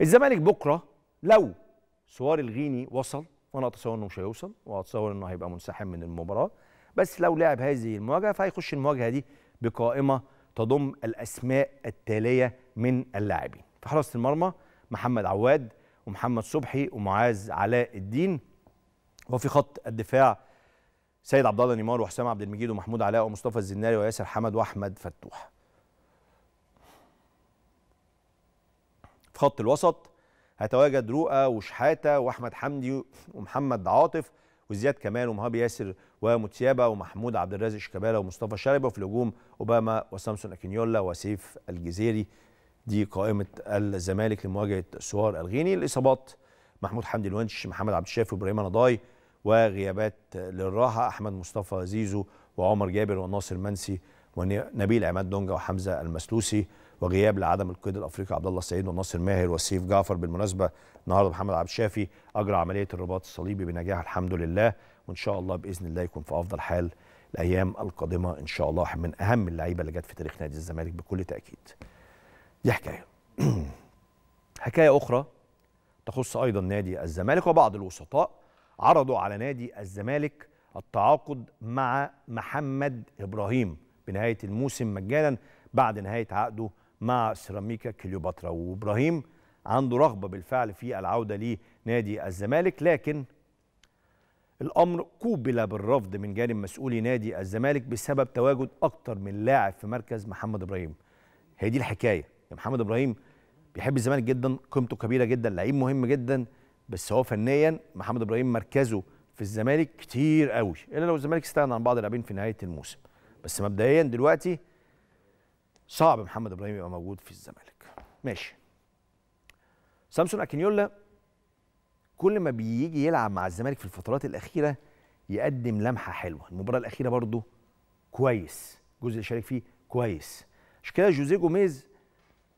الزمالك بكره لو سوار الغيني وصل وانا اتصور انه مش هيوصل واتصور انه هيبقى منسحب من المباراه بس لو لعب هذه المواجهه فهيخش المواجهه دي بقائمه تضم الاسماء التاليه من اللاعبين في حراسه المرمى محمد عواد ومحمد صبحي ومعاذ علاء الدين وفي خط الدفاع سيد عبد الله نيمار وحسام عبد المجيد ومحمود علاء ومصطفى الزناري وياسر حمد واحمد فتوح خط الوسط هتواجد رؤى وشحاته واحمد حمدي ومحمد عاطف وزياد كمال ومهاب ياسر ومتيابا ومحمود عبد الرازق شيكابالا ومصطفى شلبي وفي الهجوم اوباما وسامسون اكينيولا وسيف الجزيري دي قائمه الزمالك لمواجهه سوار الغيني الاصابات محمود حمدي الونش محمد عبد الشافي وابراهيم نضاي وغيابات للراحه احمد مصطفى زيزو وعمر جابر وناصر منسي ونبيل عماد دونجا وحمزه المسلوسي وغياب لعدم القيد الافريقي عبد الله السعيد والناصر ماهر والسيف جعفر بالمناسبه النهارده محمد عبد الشافي اجرى عمليه الرباط الصليبي بنجاح الحمد لله وان شاء الله باذن الله يكون في افضل حال الايام القادمه ان شاء الله من اهم اللعيبه اللي جت في تاريخ نادي الزمالك بكل تاكيد. دي حكايه. حكايه اخرى تخص ايضا نادي الزمالك وبعض الوسطاء عرضوا على نادي الزمالك التعاقد مع محمد ابراهيم بنهايه الموسم مجانا بعد نهايه عقده مع سيراميكا كليوباترا وابراهيم عنده رغبه بالفعل في العوده لنادي الزمالك لكن الامر قوبل بالرفض من جانب مسؤولي نادي الزمالك بسبب تواجد اكتر من لاعب في مركز محمد ابراهيم هي دي الحكايه محمد ابراهيم بيحب الزمالك جدا قيمته كبيره جدا لعيب مهم جدا بس هو فنيا محمد ابراهيم مركزه في الزمالك كتير قوي الا لو الزمالك استغنى عن بعض اللاعبين في نهايه الموسم بس مبدئيا دلوقتي صعب محمد ابراهيم يبقى موجود في الزمالك ماشي سامسون اكينيولا كل ما بيجي يلعب مع الزمالك في الفترات الاخيره يقدم لمحه حلوه المباراه الاخيره برضه كويس الجزء اللي شارك فيه كويس عشان كده جوزيه جوميز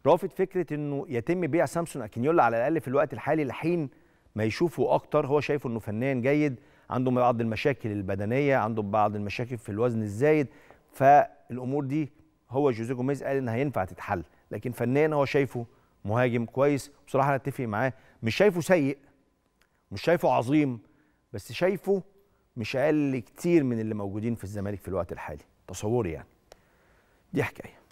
رافض فكره انه يتم بيع سامسون اكينيولا على الاقل في الوقت الحالي لحين ما يشوفه اكتر هو شايفه انه فنان جيد عنده بعض المشاكل البدنيه عنده بعض المشاكل في الوزن الزايد فالامور دي هو جوزيه جوميز قال انها ينفع تتحل لكن فنيا هو شايفه مهاجم كويس بصراحه انا اتفق معاه مش شايفه سيء مش شايفه عظيم بس شايفه مش اقل كتير من اللي موجودين في الزمالك في الوقت الحالي تصوري يعني دي حكايه